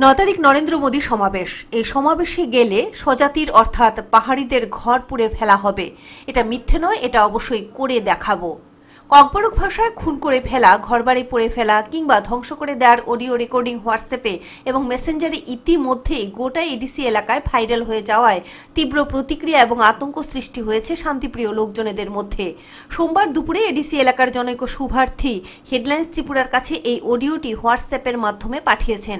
ন তারিখ নরেন্দ্র মোদী সমাবেশ এই সমাবেশে গেলে স্বজাতির অর্থাৎ পাহাড়িদের ঘর পুড়ে ফেলা হবে এটা মিথ্যে নয় এটা অবশ্যই করে দেখাবো ককবরক ভাষায় খুন করে ফেলা ঘরবাড়ি পড়ে ফেলা কিংবা ধ্বংস করে দেওয়ার অডিও রেকর্ডিং হোয়াটসঅ্যাপে এবং মেসেঞ্জারে ইতিমধ্যেই গোটা এডিসি এলাকায় ভাইরাল হয়ে যাওয়ায় তীব্র প্রতিক্রিয়া এবং আতঙ্ক সৃষ্টি হয়েছে শান্তিপ্রিয় লোকজনেদের মধ্যে সোমবার দুপুরে এডিসি এলাকার জনৈক শুভার্থী হেডলাইন্স ত্রিপুরার কাছে এই অডিওটি হোয়াটসঅ্যাপের মাধ্যমে পাঠিয়েছেন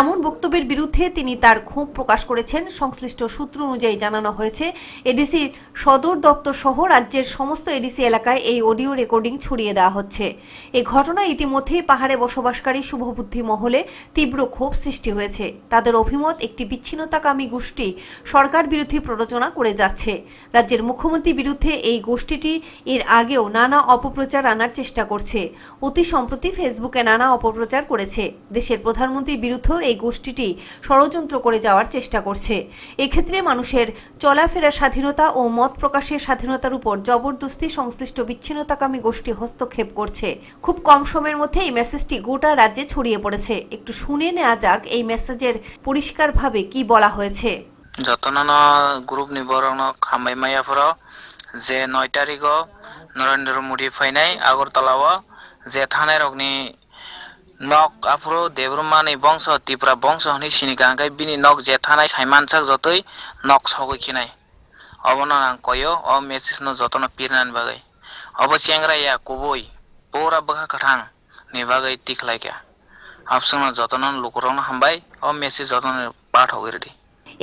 এমন বক্তব্যের বিরুদ্ধে তিনি তার ক্ষোভ প্রকাশ করেছেন সংশ্লিষ্ট সূত্র অনুযায়ী জানানো হয়েছে এডিসির সদর দপ্তর সহ রাজ্যের সমস্ত এডিসি এলাকায় এই অডিও রেকর্ডিং হোর্ডিং ছড়িয়ে দেওয়া হচ্ছে এই ঘটনা ইতিমধ্যেই পাহাড়ে বসবাসকারী শুভবুদ্ধি মহলে তীব্র ক্ষোভ সৃষ্টি হয়েছে তাদের অভিমত একটি বিচ্ছিন্নতাকামী গোষ্ঠী সরকার বিরোধী প্ররোচনা করে যাচ্ছে রাজ্যের মুখ্যমন্ত্রী বিরুদ্ধে এই গোষ্ঠীটি এর আগেও নানা অপপ্রচার আনার চেষ্টা করছে অতি সম্প্রতি ফেসবুকে নানা অপপ্রচার করেছে দেশের প্রধানমন্ত্রীর বিরুদ্ধেও এই গোষ্ঠীটি ষড়যন্ত্র করে যাওয়ার চেষ্টা করছে এক্ষেত্রে মানুষের চলাফেরা স্বাধীনতা ও মত প্রকাশের স্বাধীনতার উপর জবরদস্তি সংশ্লিষ্ট বিচ্ছিন্নতাকামী গোষ্ঠী গোষ্ঠী হস্তক্ষেপ করছে খুব কম সময়ের মধ্যে এই মেসেজটি গোটা রাজ্যে ছড়িয়ে পড়েছে একটু শুনে নেওয়া যাক এই মেসেজের পরিষ্কারভাবে কি বলা হয়েছে যতন গ্রুপ নিবরণ খামাই মাইয়াফর যে নয় তারিখ নরেন্দ্র মোদী ফাইনাই আগরতলাও যে থানের অগ্নি নক আফ্রো দেব্রমানি বংশ ত্রিপুরা বংশ হনি সিনিকাঙ্কাই বিনি নক যে থানায় সাইমানসাক যতই নক সগৈ খিনাই অবনান কয় অ মেসেজ ন যতন পিরনান বাগাই Abo কবই পৌরা pora bha kathang nivagai tiklai যতন আপসনা যতনন লোকরং ও মেসি যতন পাঠ রেডি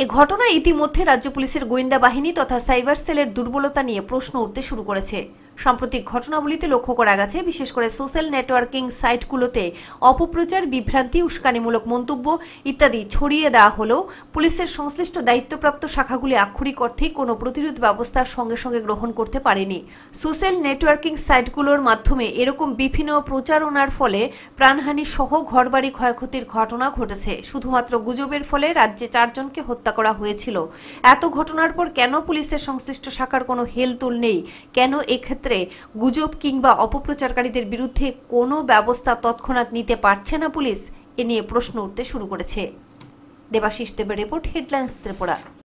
এ ঘটনা ইতিমধ্যে রাজ্য পুলিশের গোয়েন্দা বাহিনী তথা সাইবার সেলের দুর্বলতা নিয়ে প্রশ্ন উঠতে শুরু করেছে সাম্প্রতিক ঘটনাবলিতে লক্ষ্য করা গেছে বিশেষ করে সোশ্যাল নেটওয়ার্কিং সাইটগুলোতে অপপ্রচার বিভ্রান্তি উস্কানিমূলক মন্তব্য ইত্যাদি ছড়িয়ে দেওয়া হলেও পুলিশের সংশ্লিষ্ট দায়িত্বপ্রাপ্ত শাখাগুলি আক্ষরিক অর্থে কোনো প্রতিরোধ ব্যবস্থা সঙ্গে সঙ্গে গ্রহণ করতে পারেনি সোশ্যাল নেটওয়ার্কিং সাইটগুলোর মাধ্যমে এরকম বিভিন্ন প্রচারণার ফলে প্রাণহানি সহ ঘরবাড়ি ক্ষয়ক্ষতির ঘটনা ঘটেছে শুধুমাত্র গুজবের ফলে রাজ্যে চারজনকে হত্যা করা হয়েছিল এত ঘটনার পর কেন পুলিশের সংশ্লিষ্ট শাখার কোনো হেলতুল নেই কেন এক্ষেত্রে ক্ষেত্রে গুজব কিংবা অপপ্রচারকারীদের বিরুদ্ধে কোনো ব্যবস্থা তৎক্ষণাৎ নিতে পারছে না পুলিশ এ নিয়ে প্রশ্ন উঠতে শুরু করেছে দেবাশিস দেবের রিপোর্ট হেডলাইন্স ত্রিপুরা